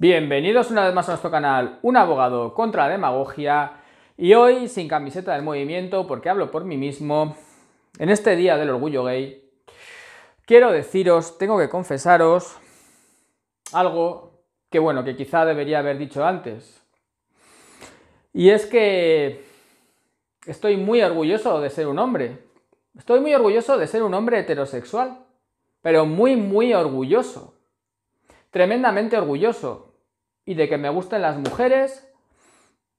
Bienvenidos una vez más a nuestro canal Un abogado contra la demagogia y hoy sin camiseta del movimiento porque hablo por mí mismo en este día del orgullo gay quiero deciros, tengo que confesaros algo que bueno, que quizá debería haber dicho antes y es que estoy muy orgulloso de ser un hombre estoy muy orgulloso de ser un hombre heterosexual pero muy muy orgulloso tremendamente orgulloso y de que me gusten las mujeres,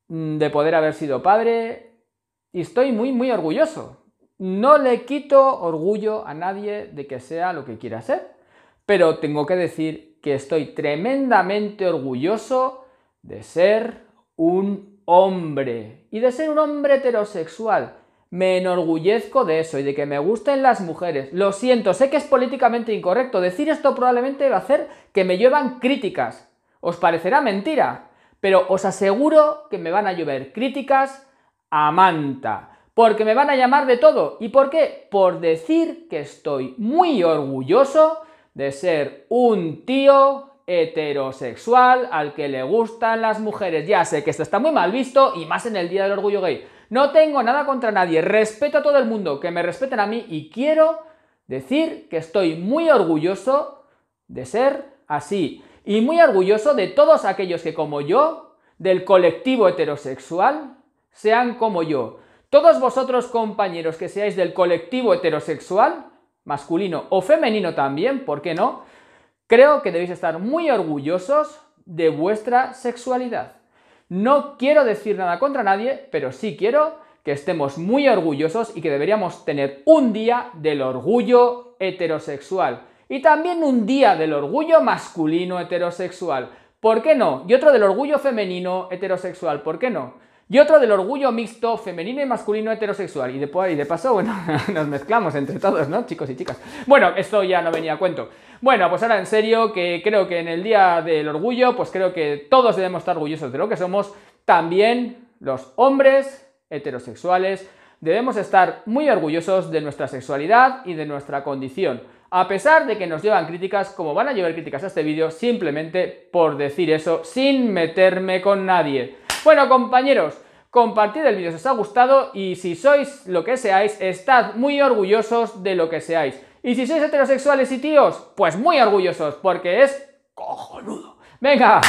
mm, de poder haber sido padre, y estoy muy, muy orgulloso. No le quito orgullo a nadie de que sea lo que quiera ser, pero tengo que decir que estoy tremendamente orgulloso de ser un hombre y de ser un hombre heterosexual. Me enorgullezco de eso y de que me gusten las mujeres. Lo siento, sé que es políticamente incorrecto. Decir esto probablemente va a hacer que me llevan críticas. Os parecerá mentira, pero os aseguro que me van a llover críticas a manta, porque me van a llamar de todo. ¿Y por qué? Por decir que estoy muy orgulloso de ser un tío heterosexual al que le gustan las mujeres. Ya sé que esto está muy mal visto y más en el Día del Orgullo Gay. No tengo nada contra nadie, respeto a todo el mundo, que me respeten a mí y quiero decir que estoy muy orgulloso de ser así y muy orgulloso de todos aquellos que como yo, del colectivo heterosexual, sean como yo. Todos vosotros compañeros que seáis del colectivo heterosexual, masculino o femenino también, ¿por qué no? Creo que debéis estar muy orgullosos de vuestra sexualidad. No quiero decir nada contra nadie, pero sí quiero que estemos muy orgullosos y que deberíamos tener un día del orgullo heterosexual. Y también un día del orgullo masculino heterosexual. ¿Por qué no? Y otro del orgullo femenino heterosexual. ¿Por qué no? Y otro del orgullo mixto femenino y masculino heterosexual. Y de, de paso, bueno, nos mezclamos entre todos, ¿no? Chicos y chicas. Bueno, esto ya no venía a cuento. Bueno, pues ahora en serio, que creo que en el Día del Orgullo, pues creo que todos debemos estar orgullosos de lo que somos. También los hombres heterosexuales debemos estar muy orgullosos de nuestra sexualidad y de nuestra condición a pesar de que nos llevan críticas, como van a llevar críticas a este vídeo, simplemente por decir eso, sin meterme con nadie. Bueno, compañeros, compartid el vídeo si os ha gustado y si sois lo que seáis, estad muy orgullosos de lo que seáis. Y si sois heterosexuales y tíos, pues muy orgullosos, porque es cojonudo. Venga.